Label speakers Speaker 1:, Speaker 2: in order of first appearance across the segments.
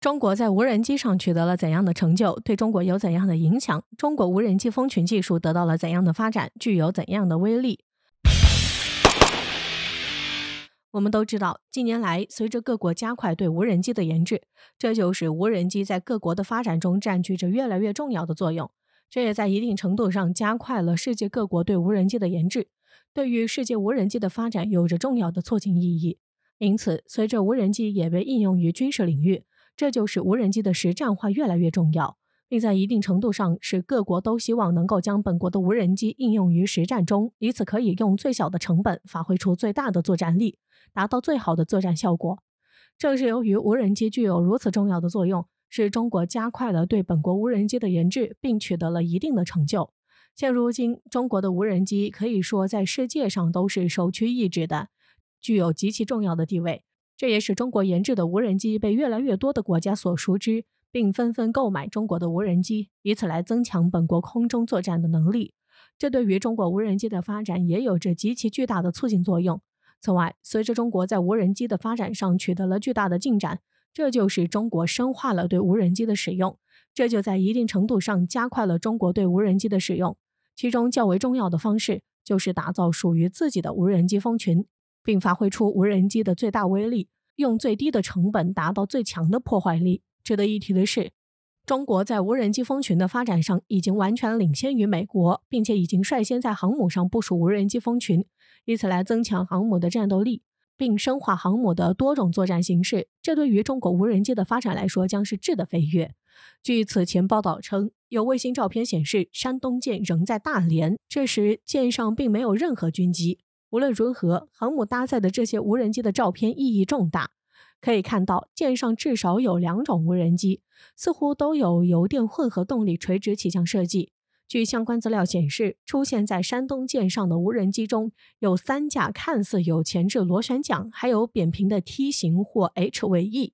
Speaker 1: 中国在无人机上取得了怎样的成就？对中国有怎样的影响？中国无人机蜂群技术得到了怎样的发展？具有怎样的威力？我们都知道，近年来随着各国加快对无人机的研制，这就是无人机在各国的发展中占据着越来越重要的作用。这也在一定程度上加快了世界各国对无人机的研制，对于世界无人机的发展有着重要的促进意义。因此，随着无人机也被应用于军事领域。这就是无人机的实战化越来越重要，并在一定程度上使各国都希望能够将本国的无人机应用于实战中，以此可以用最小的成本发挥出最大的作战力，达到最好的作战效果。正是由于无人机具有如此重要的作用，使中国加快了对本国无人机的研制，并取得了一定的成就。现如今，中国的无人机可以说在世界上都是首屈一指的，具有极其重要的地位。这也使中国研制的无人机被越来越多的国家所熟知，并纷纷购买中国的无人机，以此来增强本国空中作战的能力。这对于中国无人机的发展也有着极其巨大的促进作用。此外，随着中国在无人机的发展上取得了巨大的进展，这就使中国深化了对无人机的使用，这就在一定程度上加快了中国对无人机的使用。其中较为重要的方式就是打造属于自己的无人机蜂群。并发挥出无人机的最大威力，用最低的成本达到最强的破坏力。值得一提的是，中国在无人机蜂群的发展上已经完全领先于美国，并且已经率先在航母上部署无人机蜂群，以此来增强航母的战斗力，并深化航母的多种作战形式。这对于中国无人机的发展来说将是质的飞跃。据此前报道称，有卫星照片显示，山东舰仍在大连，这时舰上并没有任何军机。无论如何，航母搭载的这些无人机的照片意义重大。可以看到，舰上至少有两种无人机，似乎都有油电混合动力、垂直起降设计。据相关资料显示，出现在山东舰上的无人机中有三架看似有前置螺旋桨，还有扁平的梯形或 H 尾翼；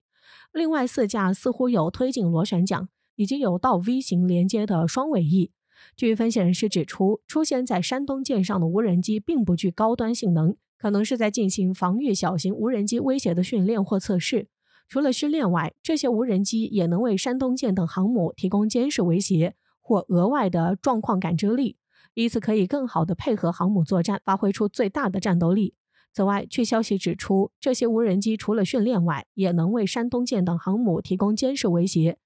Speaker 1: 另外四架似乎有推进螺旋桨，以及有倒 V 型连接的双尾翼。据分析人士指出，出现在山东舰上的无人机并不具高端性能，可能是在进行防御小型无人机威胁的训练或测试。除了训练外，这些无人机也能为山东舰等航母提供监视威胁或额外的状况感知力，以此可以更好地配合航母作战，发挥出最大的战斗力。此外，据消息指出，这些无人机除了训练外，也能为山东舰等航母提供监视威胁。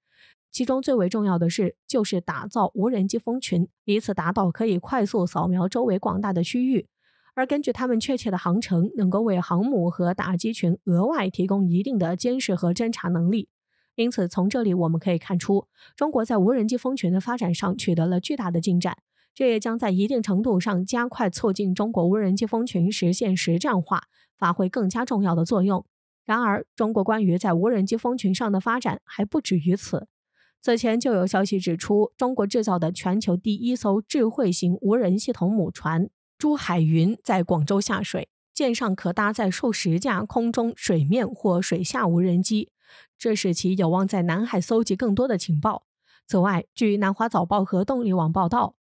Speaker 1: 其中最为重要的是，就是打造无人机蜂群，以此达到可以快速扫描周围广大的区域，而根据他们确切的航程，能够为航母和打击群额外提供一定的监视和侦察能力。因此，从这里我们可以看出，中国在无人机蜂群的发展上取得了巨大的进展，这也将在一定程度上加快促进中国无人机蜂群实现实战化，发挥更加重要的作用。然而，中国关于在无人机蜂群上的发展还不止于此。此前就有消息指出，中国制造的全球第一艘智慧型无人系统母船“珠海云”在广州下水，舰上可搭载数十架空中、水面或水下无人机，这使其有望在南海搜集更多的情报。此外，据南华早报和动力网报道，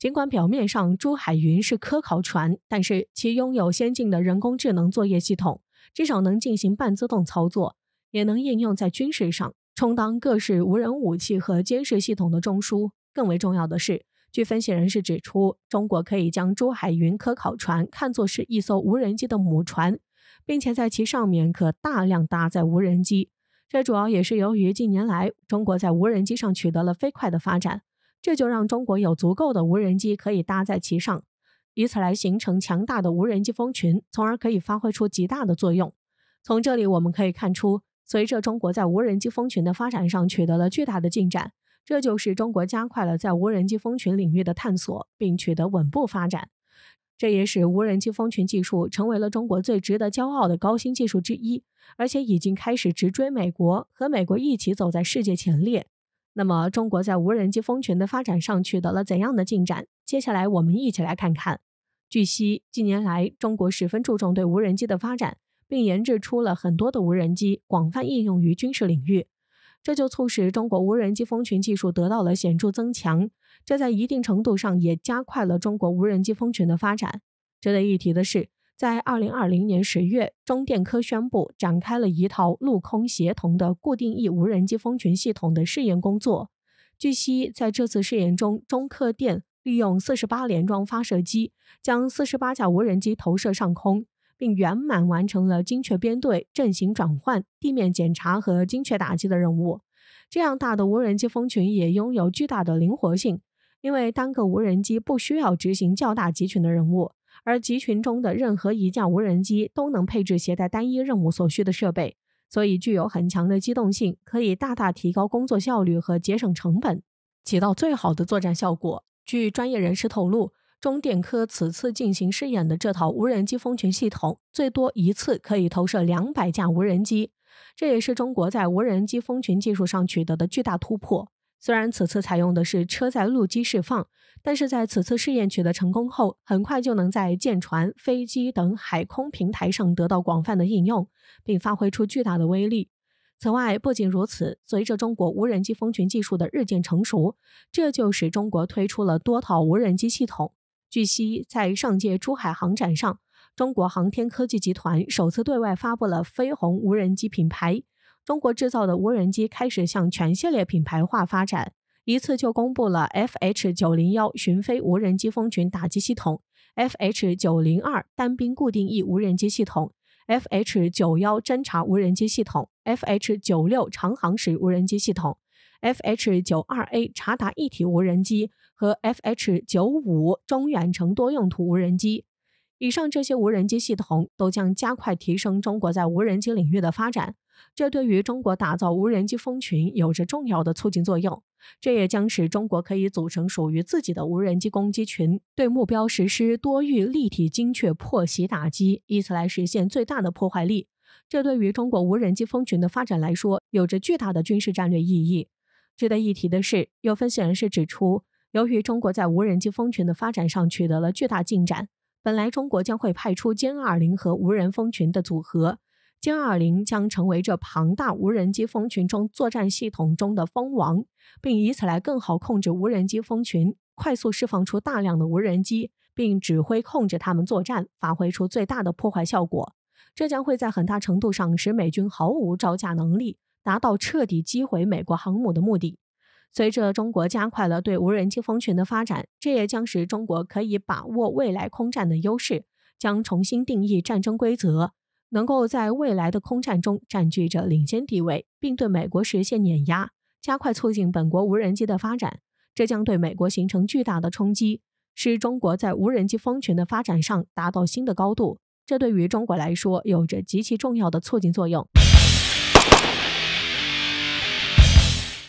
Speaker 1: 尽管表面上“珠海云”是科考船，但是其拥有先进的人工智能作业系统，至少能进行半自动操作，也能应用在军事上。充当各式无人武器和监视系统的中枢。更为重要的是，据分析人士指出，中国可以将珠海云科考船看作是一艘无人机的母船，并且在其上面可大量搭载无人机。这主要也是由于近年来中国在无人机上取得了飞快的发展，这就让中国有足够的无人机可以搭载其上，以此来形成强大的无人机蜂群，从而可以发挥出极大的作用。从这里我们可以看出。随着中国在无人机蜂群的发展上取得了巨大的进展，这就是中国加快了在无人机蜂群领域的探索，并取得稳步发展。这也使无人机蜂群技术成为了中国最值得骄傲的高新技术之一，而且已经开始直追美国，和美国一起走在世界前列。那么，中国在无人机蜂群的发展上取得了怎样的进展？接下来我们一起来看看。据悉，近年来中国十分注重对无人机的发展。并研制出了很多的无人机，广泛应用于军事领域，这就促使中国无人机蜂群技术得到了显著增强，这在一定程度上也加快了中国无人机蜂群的发展。值得一提的是，在二零二零年十月，中电科宣布展开了一套陆空协同的固定翼无人机蜂群系统的试验工作。据悉，在这次试验中，中科电利用四十八联装发射机将四十八架无人机投射上空。并圆满完成了精确编队、阵型转换、地面检查和精确打击的任务。这样大的无人机蜂群也拥有巨大的灵活性，因为单个无人机不需要执行较大集群的任务，而集群中的任何一架无人机都能配置携带单一任务所需的设备，所以具有很强的机动性，可以大大提高工作效率和节省成本，起到最好的作战效果。据专业人士透露。中电科此次进行试验的这套无人机蜂群系统，最多一次可以投射两百架无人机，这也是中国在无人机蜂群技术上取得的巨大突破。虽然此次采用的是车载陆基释放，但是在此次试验取得成功后，很快就能在舰船、飞机等海空平台上得到广泛的应用，并发挥出巨大的威力。此外，不仅如此，随着中国无人机蜂群技术的日渐成熟，这就使中国推出了多套无人机系统。据悉，在上届珠海航展上，中国航天科技集团首次对外发布了“飞鸿”无人机品牌。中国制造的无人机开始向全系列品牌化发展，一次就公布了 FH 九零幺巡飞无人机蜂群打击系统、FH 九零二单兵固定翼无人机系统、FH 九幺侦察无人机系统、FH 九六长航时无人机系统。FH 九二 A 查达一体无人机和 FH 九五中远程多用途无人机，以上这些无人机系统都将加快提升中国在无人机领域的发展，这对于中国打造无人机蜂群有着重要的促进作用。这也将使中国可以组成属于自己的无人机攻击群，对目标实施多域立体精确破袭打击，以此来实现最大的破坏力。这对于中国无人机蜂群的发展来说，有着巨大的军事战略意义。值得一提的是，有分析人士指出，由于中国在无人机蜂群的发展上取得了巨大进展，本来中国将会派出歼二零和无人蜂群的组合，歼二零将成为这庞大无人机蜂群中作战系统中的蜂王，并以此来更好控制无人机蜂群，快速释放出大量的无人机，并指挥控制他们作战，发挥出最大的破坏效果。这将会在很大程度上使美军毫无招架能力。达到彻底击毁美国航母的目的。随着中国加快了对无人机蜂群的发展，这也将使中国可以把握未来空战的优势，将重新定义战争规则，能够在未来的空战中占据着领先地位，并对美国实现碾压。加快促进本国无人机的发展，这将对美国形成巨大的冲击，使中国在无人机蜂群的发展上达到新的高度。这对于中国来说，有着极其重要的促进作用。